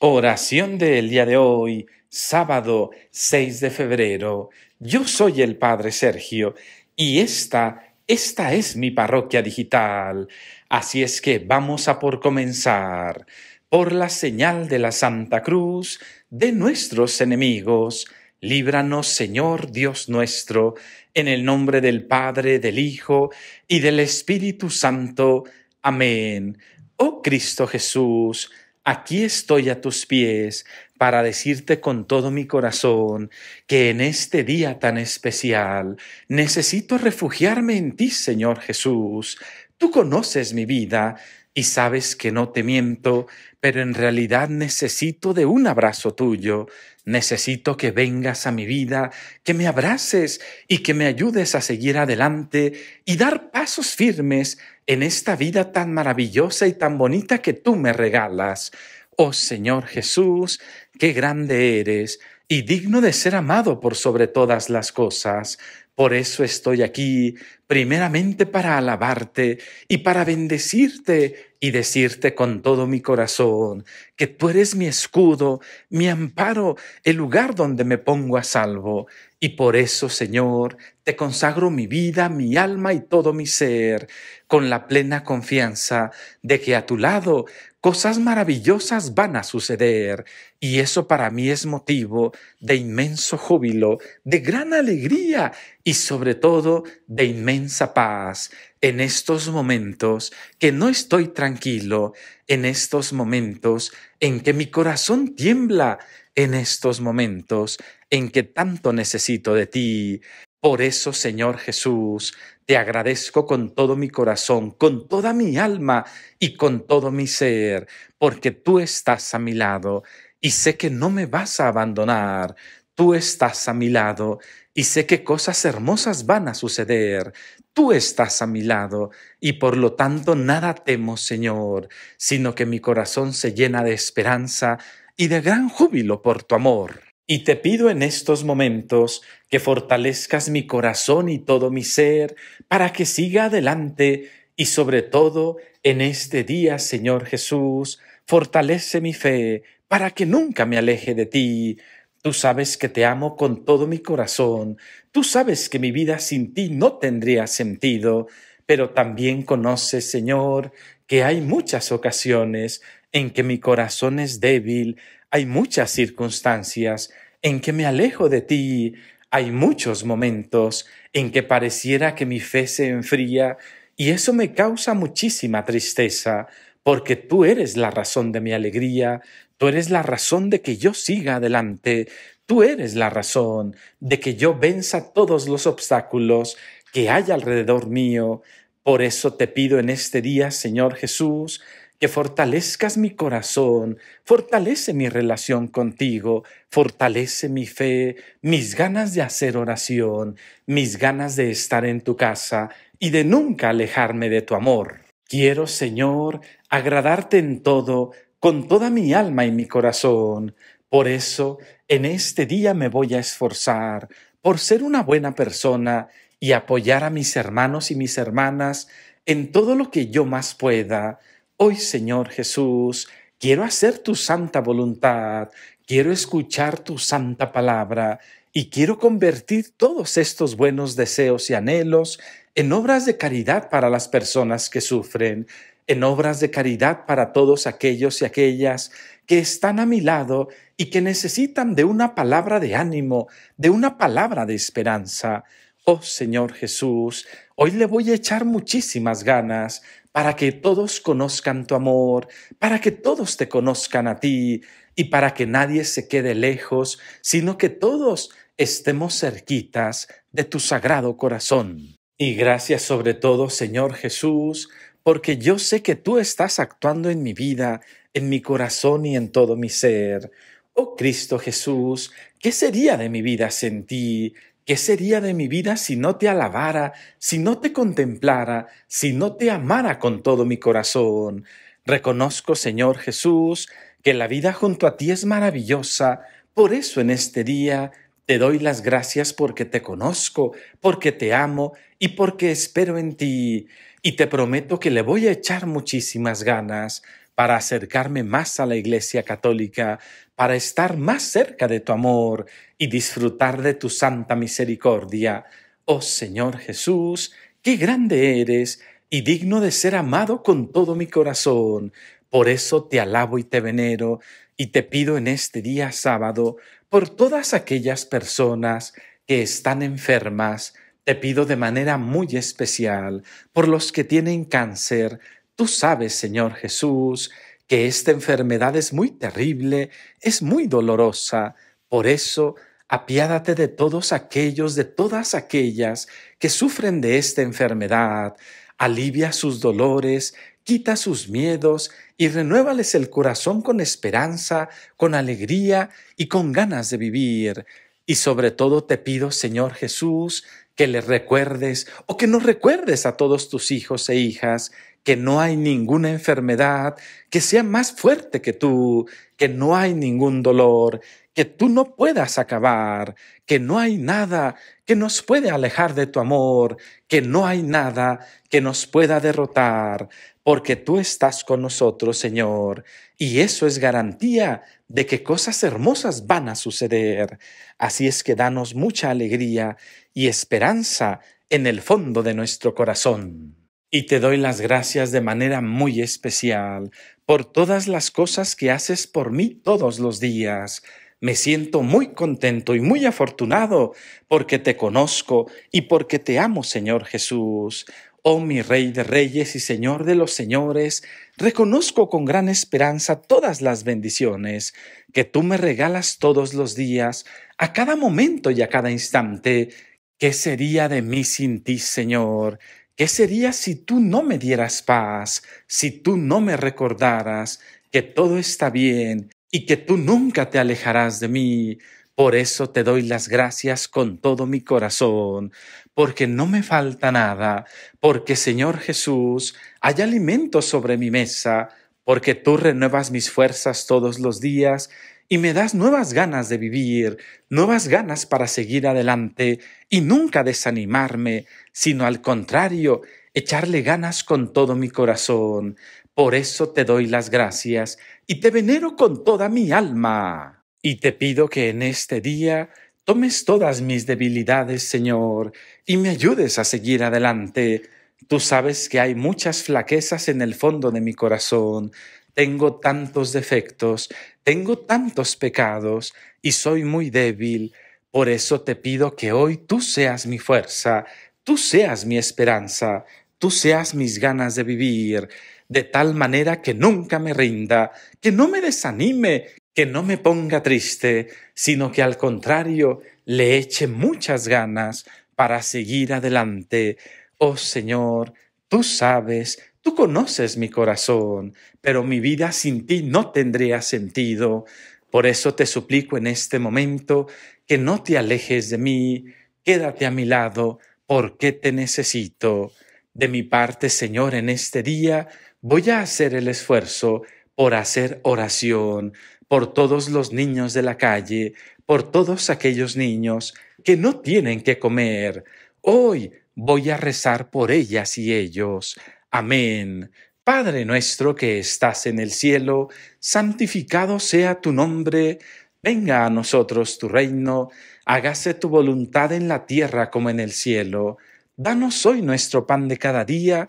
Oración del día de hoy, sábado 6 de febrero. Yo soy el Padre Sergio y esta, esta es mi parroquia digital. Así es que vamos a por comenzar. Por la señal de la Santa Cruz de nuestros enemigos, líbranos Señor Dios nuestro, en el nombre del Padre, del Hijo y del Espíritu Santo. Amén. Oh Cristo Jesús, aquí estoy a tus pies para decirte con todo mi corazón que en este día tan especial necesito refugiarme en ti, Señor Jesús. Tú conoces mi vida, y sabes que no te miento, pero en realidad necesito de un abrazo tuyo, necesito que vengas a mi vida, que me abraces y que me ayudes a seguir adelante y dar pasos firmes en esta vida tan maravillosa y tan bonita que tú me regalas. Oh Señor Jesús, qué grande eres y digno de ser amado por sobre todas las cosas. Por eso estoy aquí, primeramente para alabarte y para bendecirte y decirte con todo mi corazón que tú eres mi escudo, mi amparo, el lugar donde me pongo a salvo. Y por eso, Señor, te consagro mi vida, mi alma y todo mi ser, con la plena confianza de que a tu lado cosas maravillosas van a suceder, y eso para mí es motivo de inmenso júbilo, de gran alegría y sobre todo de inmensa paz en estos momentos que no estoy tranquilo, en estos momentos en que mi corazón tiembla, en estos momentos en que tanto necesito de ti. Por eso, Señor Jesús, te agradezco con todo mi corazón, con toda mi alma y con todo mi ser, porque tú estás a mi lado y sé que no me vas a abandonar. Tú estás a mi lado y sé que cosas hermosas van a suceder. Tú estás a mi lado y por lo tanto nada temo, Señor, sino que mi corazón se llena de esperanza y de gran júbilo por tu amor. Y te pido en estos momentos que fortalezcas mi corazón y todo mi ser para que siga adelante y sobre todo en este día, Señor Jesús, fortalece mi fe para que nunca me aleje de ti, Tú sabes que te amo con todo mi corazón. Tú sabes que mi vida sin ti no tendría sentido. Pero también conoces, Señor, que hay muchas ocasiones en que mi corazón es débil. Hay muchas circunstancias en que me alejo de ti. Hay muchos momentos en que pareciera que mi fe se enfría y eso me causa muchísima tristeza, porque tú eres la razón de mi alegría, Tú eres la razón de que yo siga adelante. Tú eres la razón de que yo venza todos los obstáculos que hay alrededor mío. Por eso te pido en este día, Señor Jesús, que fortalezcas mi corazón, fortalece mi relación contigo, fortalece mi fe, mis ganas de hacer oración, mis ganas de estar en tu casa y de nunca alejarme de tu amor. Quiero, Señor, agradarte en todo con toda mi alma y mi corazón. Por eso, en este día me voy a esforzar por ser una buena persona y apoyar a mis hermanos y mis hermanas en todo lo que yo más pueda. Hoy, Señor Jesús, quiero hacer tu santa voluntad, quiero escuchar tu santa palabra y quiero convertir todos estos buenos deseos y anhelos en obras de caridad para las personas que sufren en obras de caridad para todos aquellos y aquellas que están a mi lado y que necesitan de una palabra de ánimo, de una palabra de esperanza. Oh Señor Jesús, hoy le voy a echar muchísimas ganas para que todos conozcan tu amor, para que todos te conozcan a ti y para que nadie se quede lejos, sino que todos estemos cerquitas de tu sagrado corazón. Y gracias sobre todo, Señor Jesús, porque yo sé que tú estás actuando en mi vida, en mi corazón y en todo mi ser. Oh Cristo Jesús, ¿qué sería de mi vida sin ti? ¿Qué sería de mi vida si no te alabara, si no te contemplara, si no te amara con todo mi corazón? Reconozco, Señor Jesús, que la vida junto a ti es maravillosa. Por eso en este día te doy las gracias porque te conozco, porque te amo y porque espero en ti y te prometo que le voy a echar muchísimas ganas para acercarme más a la Iglesia Católica, para estar más cerca de tu amor y disfrutar de tu santa misericordia. Oh Señor Jesús, qué grande eres y digno de ser amado con todo mi corazón. Por eso te alabo y te venero y te pido en este día sábado por todas aquellas personas que están enfermas, te pido de manera muy especial por los que tienen cáncer. Tú sabes, Señor Jesús, que esta enfermedad es muy terrible, es muy dolorosa. Por eso, apiádate de todos aquellos, de todas aquellas que sufren de esta enfermedad. Alivia sus dolores, quita sus miedos y renuévales el corazón con esperanza, con alegría y con ganas de vivir. Y sobre todo te pido, Señor Jesús, que le recuerdes o que no recuerdes a todos tus hijos e hijas que no hay ninguna enfermedad que sea más fuerte que tú, que no hay ningún dolor, que tú no puedas acabar, que no hay nada que nos puede alejar de tu amor, que no hay nada que nos pueda derrotar, porque tú estás con nosotros, Señor, y eso es garantía de que cosas hermosas van a suceder. Así es que danos mucha alegría y esperanza en el fondo de nuestro corazón. Y te doy las gracias de manera muy especial por todas las cosas que haces por mí todos los días me siento muy contento y muy afortunado porque te conozco y porque te amo, Señor Jesús. Oh mi Rey de Reyes y Señor de los Señores, reconozco con gran esperanza todas las bendiciones que tú me regalas todos los días, a cada momento y a cada instante. ¿Qué sería de mí sin ti, Señor? ¿Qué sería si tú no me dieras paz, si tú no me recordaras que todo está bien, y que tú nunca te alejarás de mí. Por eso te doy las gracias con todo mi corazón, porque no me falta nada, porque Señor Jesús, hay alimento sobre mi mesa, porque tú renuevas mis fuerzas todos los días y me das nuevas ganas de vivir, nuevas ganas para seguir adelante y nunca desanimarme, sino al contrario, echarle ganas con todo mi corazón, por eso te doy las gracias y te venero con toda mi alma. Y te pido que en este día tomes todas mis debilidades, Señor, y me ayudes a seguir adelante. Tú sabes que hay muchas flaquezas en el fondo de mi corazón. Tengo tantos defectos, tengo tantos pecados y soy muy débil. Por eso te pido que hoy tú seas mi fuerza, tú seas mi esperanza, tú seas mis ganas de vivir de tal manera que nunca me rinda, que no me desanime, que no me ponga triste, sino que al contrario le eche muchas ganas para seguir adelante. Oh Señor, tú sabes, tú conoces mi corazón, pero mi vida sin ti no tendría sentido. Por eso te suplico en este momento que no te alejes de mí, quédate a mi lado, porque te necesito. De mi parte, Señor, en este día voy a hacer el esfuerzo por hacer oración por todos los niños de la calle, por todos aquellos niños que no tienen que comer. Hoy voy a rezar por ellas y ellos. Amén. Padre nuestro que estás en el cielo, santificado sea tu nombre, venga a nosotros tu reino, hágase tu voluntad en la tierra como en el cielo. Danos hoy nuestro pan de cada día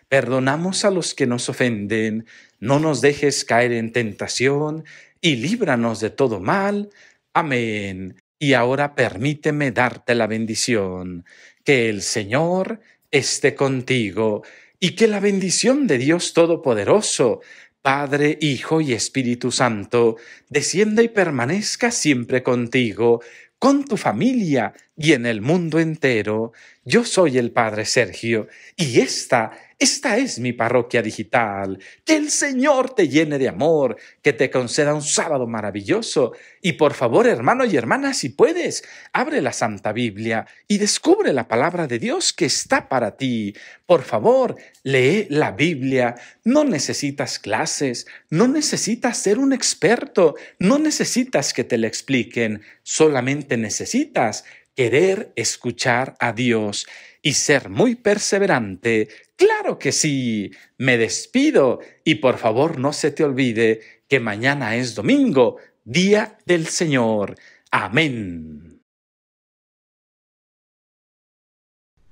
perdonamos a los que nos ofenden, no nos dejes caer en tentación, y líbranos de todo mal. Amén. Y ahora permíteme darte la bendición. Que el Señor esté contigo, y que la bendición de Dios Todopoderoso, Padre, Hijo y Espíritu Santo, descienda y permanezca siempre contigo, con tu familia, y en el mundo entero. Yo soy el Padre Sergio y esta, esta es mi parroquia digital. Que el Señor te llene de amor, que te conceda un sábado maravilloso. Y por favor, hermano y hermana, si puedes, abre la Santa Biblia y descubre la palabra de Dios que está para ti. Por favor, lee la Biblia. No necesitas clases, no necesitas ser un experto, no necesitas que te le expliquen, solamente necesitas querer escuchar a Dios y ser muy perseverante. Claro que sí. Me despido y por favor no se te olvide que mañana es domingo, día del Señor. Amén.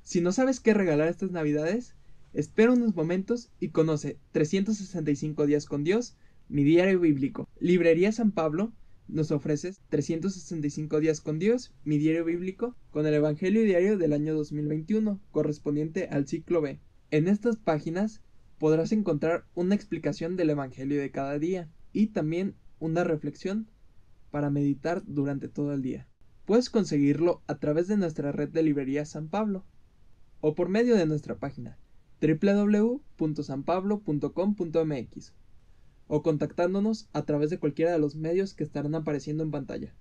Si no sabes qué regalar estas navidades, espera unos momentos y conoce 365 días con Dios, mi diario bíblico, Librería San Pablo, nos ofreces 365 días con Dios, mi diario bíblico, con el Evangelio diario del año 2021, correspondiente al ciclo B. En estas páginas podrás encontrar una explicación del Evangelio de cada día y también una reflexión para meditar durante todo el día. Puedes conseguirlo a través de nuestra red de librería San Pablo o por medio de nuestra página www.sanpablo.com.mx o contactándonos a través de cualquiera de los medios que estarán apareciendo en pantalla.